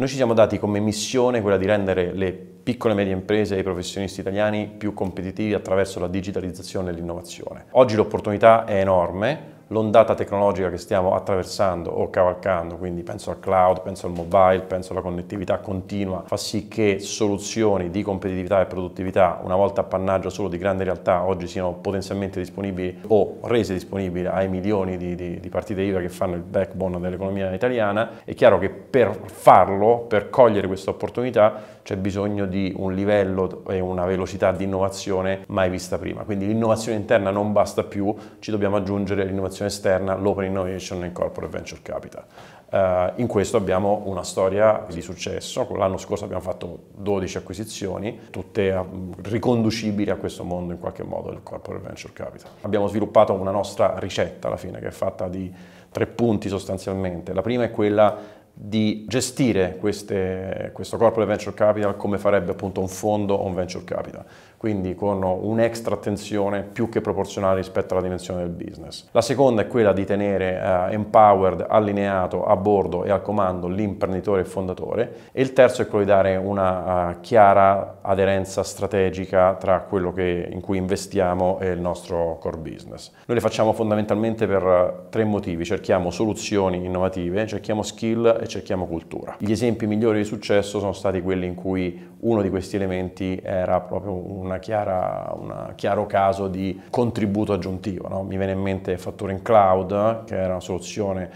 Noi ci siamo dati come missione quella di rendere le piccole e medie imprese e i professionisti italiani più competitivi attraverso la digitalizzazione e l'innovazione. Oggi l'opportunità è enorme, l'ondata tecnologica che stiamo attraversando o cavalcando, quindi penso al cloud, penso al mobile, penso alla connettività continua, fa sì che soluzioni di competitività e produttività, una volta appannaggio solo di grandi realtà, oggi siano potenzialmente disponibili o rese disponibili ai milioni di, di, di partite IVA che fanno il backbone dell'economia italiana. È chiaro che per farlo, per cogliere questa opportunità, c'è bisogno di un livello e una velocità di innovazione mai vista prima. Quindi l'innovazione interna non basta più, ci dobbiamo aggiungere l'innovazione collaborazione esterna, l'Open Innovation e il Corporate Venture Capital. Uh, in questo abbiamo una storia di successo, l'anno scorso abbiamo fatto 12 acquisizioni, tutte a, eh, riconducibili a questo mondo in qualche modo del corporate venture capital. Abbiamo sviluppato una nostra ricetta alla fine che è fatta di tre punti sostanzialmente. La prima è quella di gestire queste, questo corpo di venture capital come farebbe appunto un fondo o un venture capital, quindi con un'extra attenzione più che proporzionale rispetto alla dimensione del business. La seconda è quella di tenere uh, empowered, allineato a bordo e al comando l'imprenditore e il fondatore e il terzo è quello di dare una uh, chiara aderenza strategica tra quello che, in cui investiamo e il nostro core business. Noi le facciamo fondamentalmente per tre motivi, cerchiamo soluzioni innovative, cerchiamo skill e cerchiamo cultura. Gli esempi migliori di successo sono stati quelli in cui uno di questi elementi era proprio un chiaro caso di contributo aggiuntivo. No? Mi viene in mente Fattura in Cloud, che era una soluzione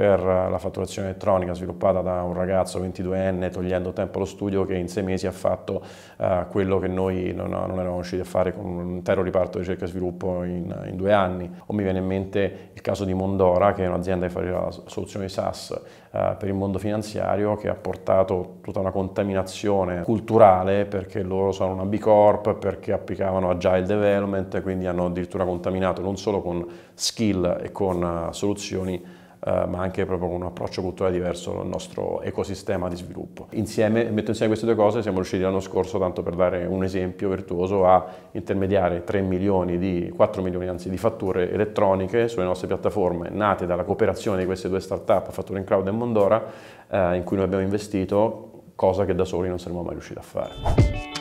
per eh, la fatturazione elettronica sviluppata da un ragazzo 22enne togliendo tempo allo studio che in sei mesi ha fatto uh, quello che noi non, non, eravamo riusciti a fare con un intero riparto di ricerca e sviluppo in, in, due anni. O mi viene in mente il caso di Mondora che è un'azienda che fa la soluzione SaaS uh, per il mondo finanziario che ha portato tutta una contaminazione culturale perché loro sono una B Corp, perché applicavano agile development, quindi hanno addirittura contaminato non solo con skill e con uh, soluzioni eh, ma anche proprio con un approccio culturale diverso al nostro ecosistema di sviluppo. Insieme, metto insieme queste due cose, siamo riusciti l'anno scorso, tanto per dare un esempio virtuoso, a intermediare 3 milioni di, 4 milioni anzi di fatture elettroniche sulle nostre piattaforme nate dalla cooperazione di queste due start-up, Fatture in Cloud e Mondora, eh, in cui noi abbiamo investito, cosa che da soli non saremmo mai riusciti a fare.